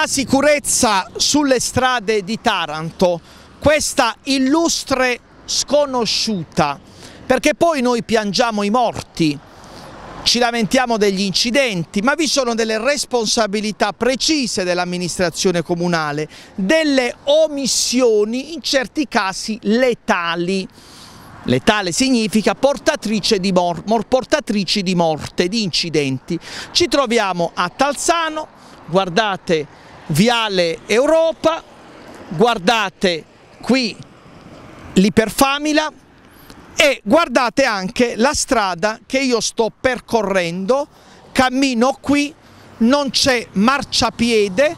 La sicurezza sulle strade di Taranto, questa illustre sconosciuta, perché poi noi piangiamo i morti, ci lamentiamo degli incidenti, ma vi sono delle responsabilità precise dell'amministrazione comunale, delle omissioni in certi casi letali. Letale significa portatrice di portatrici di morte, di incidenti. Ci troviamo a Talzano, guardate Viale Europa, guardate qui l'Iperfamila e guardate anche la strada che io sto percorrendo, cammino qui, non c'è marciapiede,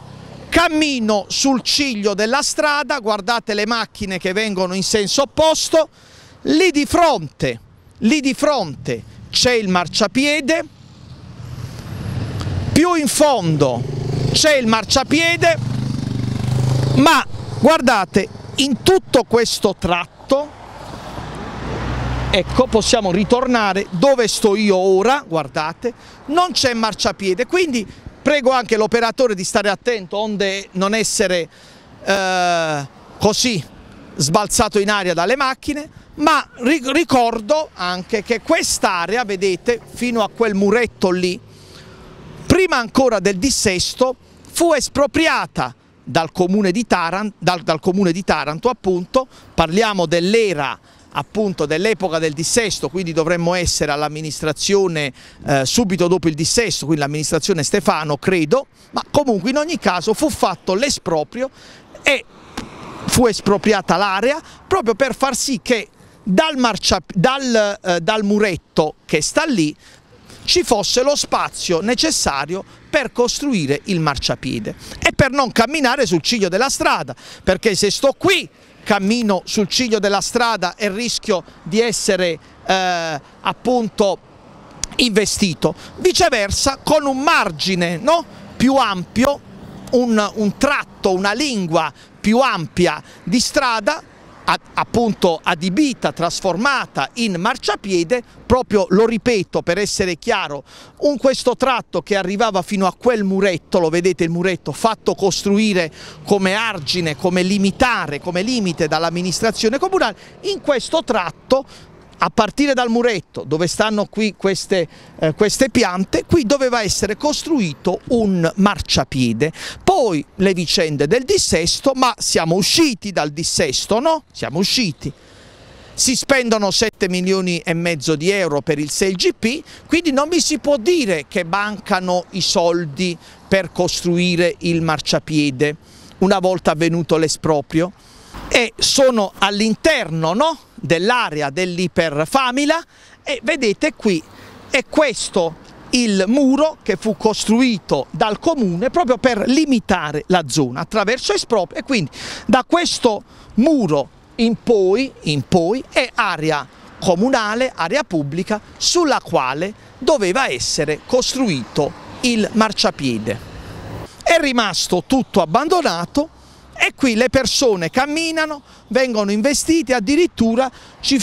cammino sul ciglio della strada, guardate le macchine che vengono in senso opposto, lì di fronte, lì di fronte c'è il marciapiede, più in fondo c'è il marciapiede, ma guardate, in tutto questo tratto, ecco possiamo ritornare dove sto io ora, guardate, non c'è marciapiede, quindi prego anche l'operatore di stare attento onde non essere eh, così sbalzato in aria dalle macchine, ma ricordo anche che quest'area, vedete, fino a quel muretto lì, prima ancora del dissesto, fu espropriata dal comune di Taranto, dal, dal comune di Taranto appunto, parliamo dell'era appunto dell'epoca del dissesto, quindi dovremmo essere all'amministrazione eh, subito dopo il dissesto, quindi l'amministrazione Stefano, credo, ma comunque in ogni caso fu fatto l'esproprio e fu espropriata l'area proprio per far sì che dal, marcia, dal, eh, dal muretto che sta lì ci fosse lo spazio necessario per costruire il marciapiede e per non camminare sul ciglio della strada, perché se sto qui cammino sul ciglio della strada e rischio di essere eh, appunto investito, viceversa con un margine no? più ampio, un, un tratto, una lingua più ampia di strada appunto adibita, trasformata in marciapiede, proprio lo ripeto per essere chiaro, un, questo tratto che arrivava fino a quel muretto, lo vedete il muretto fatto costruire come argine, come limitare, come limite dall'amministrazione comunale, in questo tratto a partire dal muretto dove stanno qui queste, eh, queste, piante, qui doveva essere costruito un marciapiede poi le vicende del dissesto, ma siamo usciti dal dissesto, no? Siamo usciti si spendono 7 milioni e mezzo di euro per il 6GP, quindi non mi si può dire che mancano i soldi per costruire il marciapiede una volta avvenuto l'esproprio e sono all'interno no? dell'area dell'iperfamila e vedete qui è questo il muro che fu costruito dal comune proprio per limitare la zona attraverso espropri e quindi da questo muro in poi, in poi è area comunale, area pubblica sulla quale doveva essere costruito il marciapiede. È rimasto tutto abbandonato e qui le persone camminano, vengono investite, addirittura c'è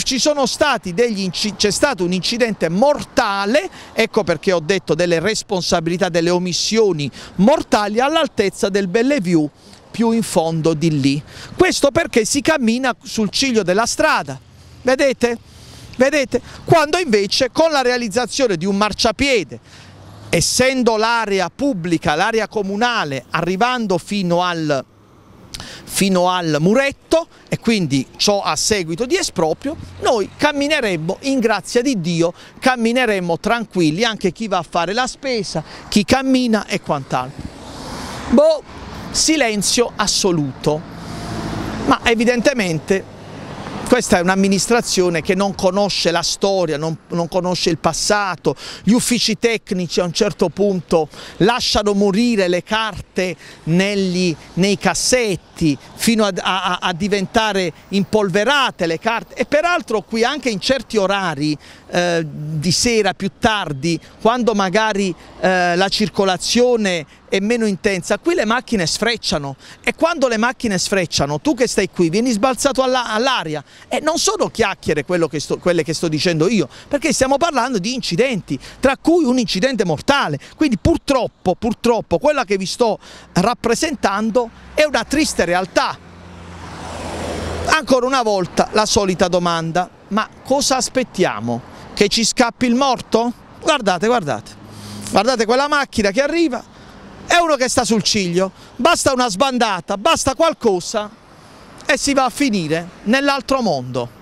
stato un incidente mortale, ecco perché ho detto delle responsabilità, delle omissioni mortali all'altezza del Bellevue più in fondo di lì. Questo perché si cammina sul ciglio della strada, vedete? vedete? Quando invece con la realizzazione di un marciapiede, essendo l'area pubblica, l'area comunale, arrivando fino al fino al muretto e quindi ciò a seguito di esproprio, noi cammineremmo in grazia di Dio, cammineremmo tranquilli, anche chi va a fare la spesa, chi cammina e quant'altro. Boh, silenzio assoluto, ma evidentemente questa è un'amministrazione che non conosce la storia, non, non, conosce il passato, gli uffici tecnici a un certo punto lasciano morire le carte negli, nei cassetti, carte fino a, a, a, diventare impolverate le carte e peraltro qui anche in certi orari eh, di sera più tardi quando magari eh, la circolazione è meno intensa qui le macchine sfrecciano e quando le macchine sfrecciano tu che stai qui vieni sbalzato all'aria all e non sono chiacchiere che sto, quelle che sto dicendo io perché stiamo parlando di incidenti tra cui un incidente mortale quindi purtroppo, purtroppo quella che vi sto rappresentando è una triste realtà. Ancora una volta la solita domanda, ma cosa aspettiamo? Che ci scappi il morto? Guardate, guardate, guardate quella macchina che arriva, è uno che sta sul ciglio, basta una sbandata, basta qualcosa e si va a finire nell'altro mondo.